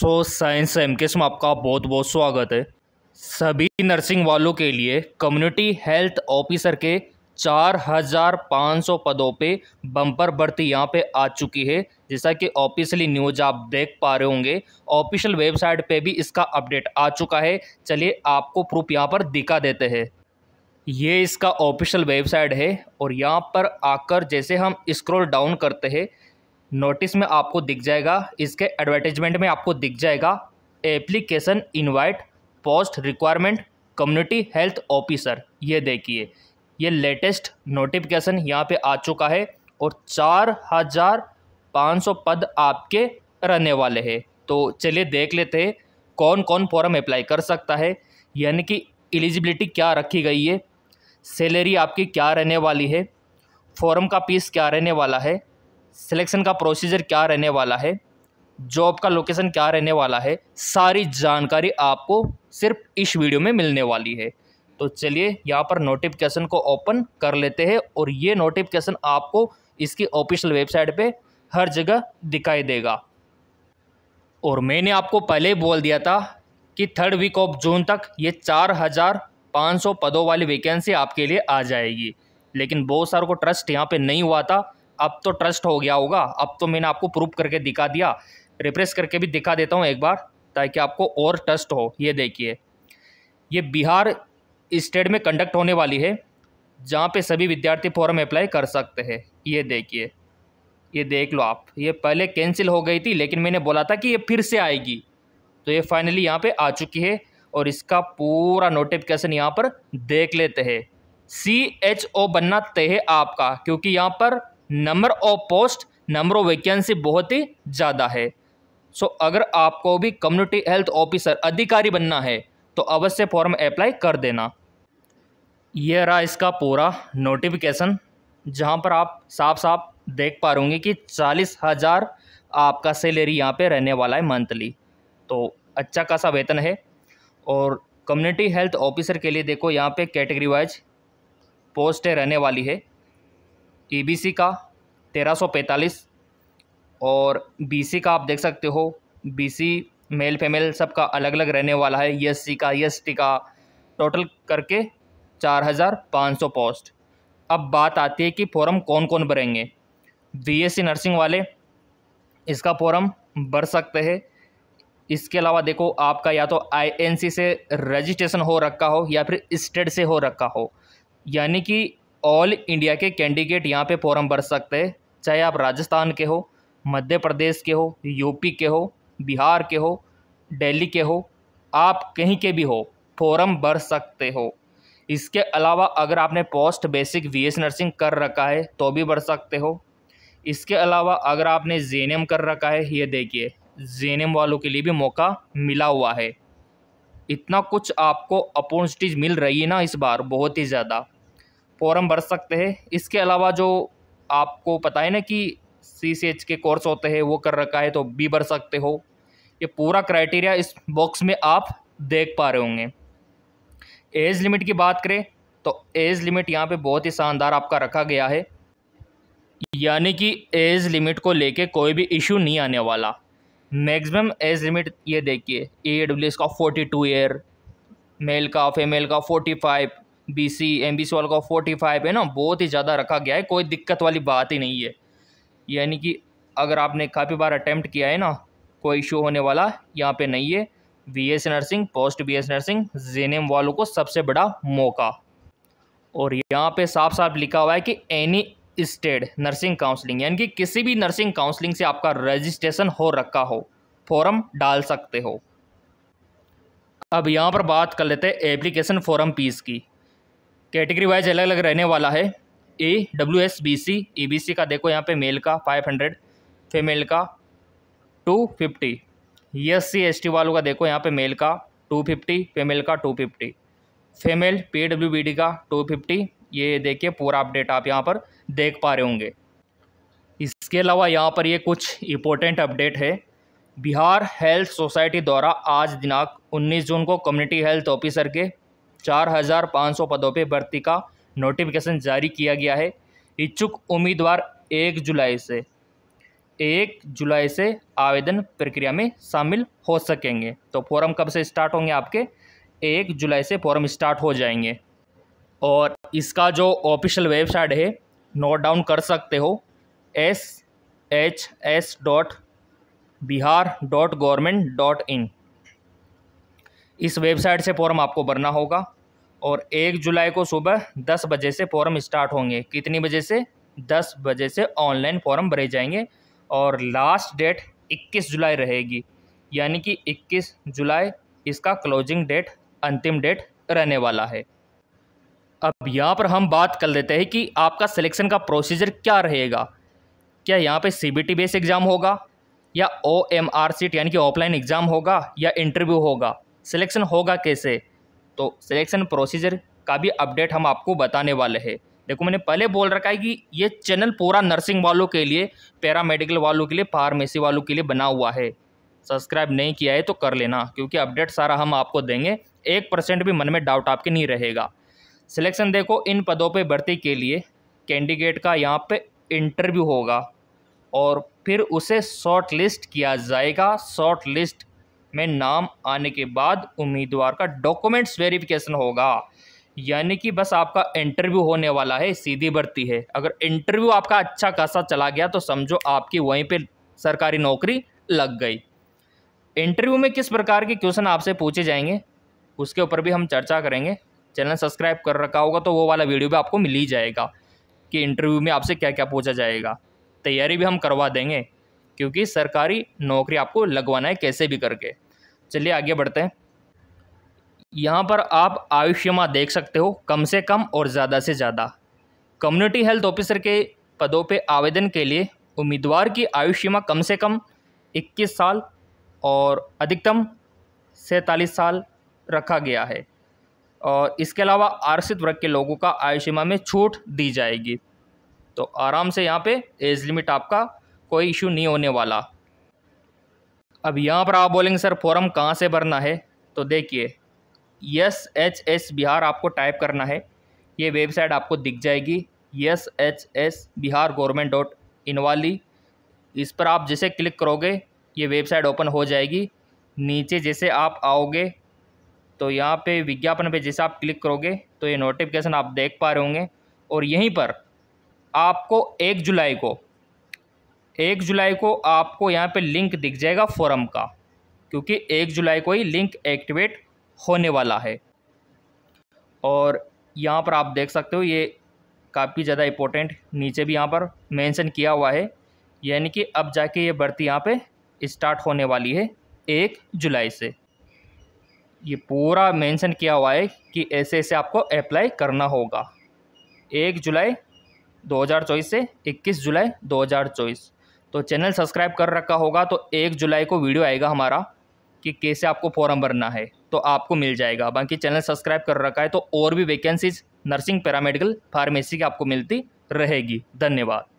so science M के में आपका बहुत बहुत स्वागत है सभी नर्सिंग वालों के लिए कम्युनिटी हेल्थ ऑफिसर के 4,500 पदों पे बम्पर भर्ती यहाँ पे आ चुकी है जैसा कि ऑफिशियली न्यूज आप देख पा रहे होंगे ऑफिशियल वेबसाइट पे भी इसका अपडेट आ चुका है चलिए आपको प्रूफ यहाँ पर दिखा देते हैं ये इसका ऑफिशियल वेबसाइट है और यहाँ पर आकर जैसे हम स्क्रॉल डाउन करते हैं नोटिस में आपको दिख जाएगा इसके एडवर्टाइजमेंट में आपको दिख जाएगा application invite post requirement community health officer ये देखिए ये लेटेस्ट नोटिफिकेशन यहाँ पे आ चुका है और चार हज़ार पाँच सौ पद आपके रहने वाले हैं तो चलिए देख लेते हैं कौन कौन फॉर्म अप्लाई कर सकता है यानी कि एलिजिबिलिटी क्या रखी गई है सैलरी आपकी क्या रहने वाली है फॉर्म का पीस क्या रहने वाला है सिलेक्शन का प्रोसीजर क्या रहने वाला है जॉब का लोकेशन क्या रहने वाला है सारी जानकारी आपको सिर्फ इस वीडियो में मिलने वाली है तो चलिए यहाँ पर नोटिफिकेशन को ओपन कर लेते हैं और ये नोटिफिकेशन आपको इसकी ऑफिशियल वेबसाइट पे हर जगह दिखाई देगा और मैंने आपको पहले ही बोल दिया था कि थर्ड वीक ऑफ जून तक ये चार हज़ार पाँच सौ पदों वाली वैकेंसी आपके लिए आ जाएगी लेकिन बहुत सारों को ट्रस्ट यहाँ पे नहीं हुआ था अब तो ट्रस्ट हो गया होगा अब तो मैंने आपको प्रूफ करके दिखा दिया रिप्रेस करके भी दिखा देता हूँ एक बार ताकि आपको और ट्रस्ट हो ये देखिए ये बिहार स्टेट में कंडक्ट होने वाली है जहाँ पे सभी विद्यार्थी फॉर्म अप्लाई कर सकते हैं ये देखिए ये देख लो आप ये पहले कैंसिल हो गई थी लेकिन मैंने बोला था कि ये फिर से आएगी तो ये फाइनली यहाँ पे आ चुकी है और इसका पूरा नोटिफिकेशन यहाँ पर देख लेते हैं सी एच ओ बनना तय है आपका क्योंकि यहाँ पर number of post number of vacancy बहुत ही ज़्यादा है सो so, अगर आपको भी कम्युनिटी हेल्थ ऑफिसर अधिकारी बनना है तो अवश्य फॉर्म अप्लाई कर देना यह रहा इसका पूरा नोटिफिकेशन जहां पर आप साफ साफ देख पा रहे कि चालीस हज़ार आपका सैलरी यहाँ पे रहने वाला है मंथली तो अच्छा खासा वेतन है और कम्युनिटी हेल्थ ऑफिसर के लिए देखो यहाँ पे कैटेगरी वाइज पोस्टें रहने वाली है सी का तेरह सौ पैंतालीस और बीसी का आप देख सकते हो बीसी मेल फीमेल सबका अलग अलग रहने वाला है सी का टी का टोटल करके चार हज़ार पाँच सौ पोस्ट अब बात आती है कि फॉरम कौन कौन भरेंगे सी नर्सिंग वाले इसका फॉरम भर सकते हैं इसके अलावा देखो आपका या तो आईएनसी से रजिस्ट्रेशन हो रखा हो या फिर स्टेट से हो रखा हो यानी कि ऑल इंडिया के कैंडिडेट यहाँ पे फॉर्म भर सकते हैं चाहे आप राजस्थान के हो मध्य प्रदेश के हो यूपी के हो बिहार के हो दिल्ली के हो आप कहीं के भी हो फॉर्म भर सकते हो इसके अलावा अगर आपने पोस्ट बेसिक वी नर्सिंग कर रखा है तो भी भर सकते हो इसके अलावा अगर आपने जेनएम कर रखा है ये देखिए जेनएम वालों के लिए भी मौका मिला हुआ है इतना कुछ आपको अपॉर्चुनिटीज़ मिल रही है ना इस बार बहुत ही ज़्यादा फॉर्म भर सकते हैं इसके अलावा जो आपको पता है ना कि सी सी एच के कोर्स होते हैं वो कर रखा है तो बी भर सकते हो ये पूरा क्राइटेरिया इस बॉक्स में आप देख पा रहे होंगे एज लिमिट की बात करें तो एज लिमिट यहाँ पे बहुत ही शानदार आपका रखा गया है यानी कि एज लिमिट को लेके कोई भी इशू नहीं आने वाला मैक्सिमम एज लिमिट ये देखिए ए डब्ल्यू एस का फोर्टी टू ईयर मेल का फीमेल का forty five B C M B C वालों का फोर्टी फाइव है ना बहुत ही ज़्यादा रखा गया है कोई दिक्कत वाली बात ही नहीं है यानी कि अगर आपने काफ़ी बार अटैम्प्ट किया है ना कोई इशू होने वाला यहाँ पे नहीं है B S nursing post B S nursing जेनेम वालों को सबसे बड़ा मौका और यहाँ पर साफ साफ लिखा हुआ है कि एनी स्टेड नर्सिंग काउंसलिंग यानी कि किसी भी नर्सिंग काउंसलिंग से आपका रजिस्ट्रेशन हो रखा हो फॉर्म डाल सकते हो अब यहाँ पर बात कर लेते हैं एप्लीकेशन फॉर्म पीस की कैटेगरी वाइज अलग अलग रहने वाला है E W S B C E B C का देखो यहाँ पे मेल का फाइव हंड्रेड फीमेल का two fifty S C S T वालों का देखो यहाँ पे मेल का टू फिफ्टी फीमेल का two fifty female P W B D का टू फिफ्टी ये देखिए पूरा अपडेट आप यहाँ पर देख पा रहे होंगे इसके अलावा यहाँ पर ये कुछ इंपॉर्टेंट अपडेट है बिहार हेल्थ सोसाइटी द्वारा आज दिनांक 19 जून को कम्युनिटी हेल्थ ऑफिसर के चार हज़ार पाँच सौ पदों पर भर्ती का नोटिफिकेशन जारी किया गया है इच्छुक उम्मीदवार एक जुलाई से एक जुलाई से आवेदन प्रक्रिया में शामिल हो सकेंगे तो फॉर्म कब से स्टार्ट होंगे आपके एक जुलाई से फॉर्म स्टार्ट हो जाएंगे और इसका जो ऑफिशियल वेबसाइट है नोट डाउन कर सकते हो S H S dot Bihar dot government dot in इस वेबसाइट से फॉर्म आपको भरना होगा और एक जुलाई को सुबह दस बजे से फॉर्म स्टार्ट होंगे कितनी बजे से दस बजे से ऑनलाइन फॉर्म भरे जाएंगे और लास्ट डेट इक्कीस जुलाई रहेगी यानी कि इक्कीस जुलाई इसका क्लोजिंग डेट अंतिम डेट रहने वाला है अब यहाँ पर हम बात कर लेते हैं कि आपका सिलेक्शन का प्रोसीजर क्या रहेगा क्या यहाँ पे C B T base exam होगा या ओ एम आर सीट यानी कि ऑफलाइन एग्ज़ाम होगा या इंटरव्यू होगा सिलेक्शन होगा कैसे तो सिलेक्शन प्रोसीजर का भी अपडेट हम आपको बताने वाले हैं देखो मैंने पहले बोल रखा है कि ये चैनल पूरा नर्सिंग वालों के लिए पैरामेडिकल वालों के लिए फार्मेसी वालों के लिए बना हुआ है सब्सक्राइब नहीं किया है तो कर लेना क्योंकि अपडेट सारा हम आपको देंगे एक परसेंट भी मन में डाउट आपके नहीं रहेगा सिलेक्शन देखो इन पदों पे भर्ती के लिए कैंडिडेट का यहाँ पर इंटरव्यू होगा और फिर उसे शॉर्ट लिस्ट किया जाएगा शॉर्ट लिस्ट में नाम आने के बाद उम्मीदवार का डॉक्यूमेंट्स वेरिफिकेशन होगा यानी कि बस आपका इंटरव्यू होने वाला है सीधी भर्ती है अगर इंटरव्यू आपका अच्छा खासा चला गया तो समझो आपकी वहीं पर सरकारी नौकरी लग गई इंटरव्यू में किस प्रकार के क्वेश्चन आपसे पूछे जाएंगे उसके ऊपर भी हम चर्चा करेंगे चैनल सब्सक्राइब कर रखा होगा तो वो वाला वीडियो भी आपको मिल ही जाएगा कि इंटरव्यू में आपसे क्या क्या पूछा जाएगा तैयारी भी हम करवा देंगे क्योंकि सरकारी नौकरी आपको लगवाना है कैसे भी करके चलिए आगे बढ़ते हैं यहाँ पर आप आयुष सीमा देख सकते हो कम से कम और ज़्यादा से ज़्यादा कम्युनिटी हेल्थ ऑफिसर के पदों पे आवेदन के लिए उम्मीदवार की आयुष्यमा सीमा कम से कम 21 साल और अधिकतम सैंतालीस साल रखा गया है और इसके अलावा आरक्षित वर्ग के लोगों का आयुष्यमा सीमा में छूट दी जाएगी तो आराम से यहाँ पे एज लिमिट आपका कोई इशू नहीं होने वाला अब यहाँ पर आप बोलेंगे सर फॉर्म कहाँ से भरना है तो देखिए यस एच एस बिहार आपको टाइप करना है ये वेबसाइट आपको दिख जाएगी S H S Bihar government dot in वाली इस पर आप जैसे क्लिक करोगे ये वेबसाइट ओपन हो जाएगी नीचे जैसे आप आओगे तो यहाँ पे विज्ञापन पे जैसे आप क्लिक करोगे तो ये नोटिफिकेशन आप देख पा रहे होंगे और यहीं पर आपको एक जुलाई को एक जुलाई को आपको यहाँ पे लिंक दिख जाएगा फोरम का क्योंकि एक जुलाई को ही लिंक एक्टिवेट होने वाला है और यहाँ पर आप देख सकते हो ये काफ़ी ज़्यादा इम्पोर्टेंट नीचे भी यहाँ पर मेंशन किया हुआ है यानी कि अब जाके ये भर्ती यहाँ पे स्टार्ट होने वाली है एक जुलाई से ये पूरा मेंशन किया हुआ है कि ऐसे ऐसे आपको अप्लाई करना होगा एक जुलाई 2024 से 21 जुलाई 2024 तो चैनल सब्सक्राइब कर रखा होगा तो एक जुलाई को वीडियो आएगा हमारा कि कैसे आपको फॉर्म भरना है तो आपको मिल जाएगा बाकी चैनल सब्सक्राइब कर रखा है तो और भी वैकेंसीज नर्सिंग पैरामेडिकल फार्मेसी की आपको मिलती रहेगी धन्यवाद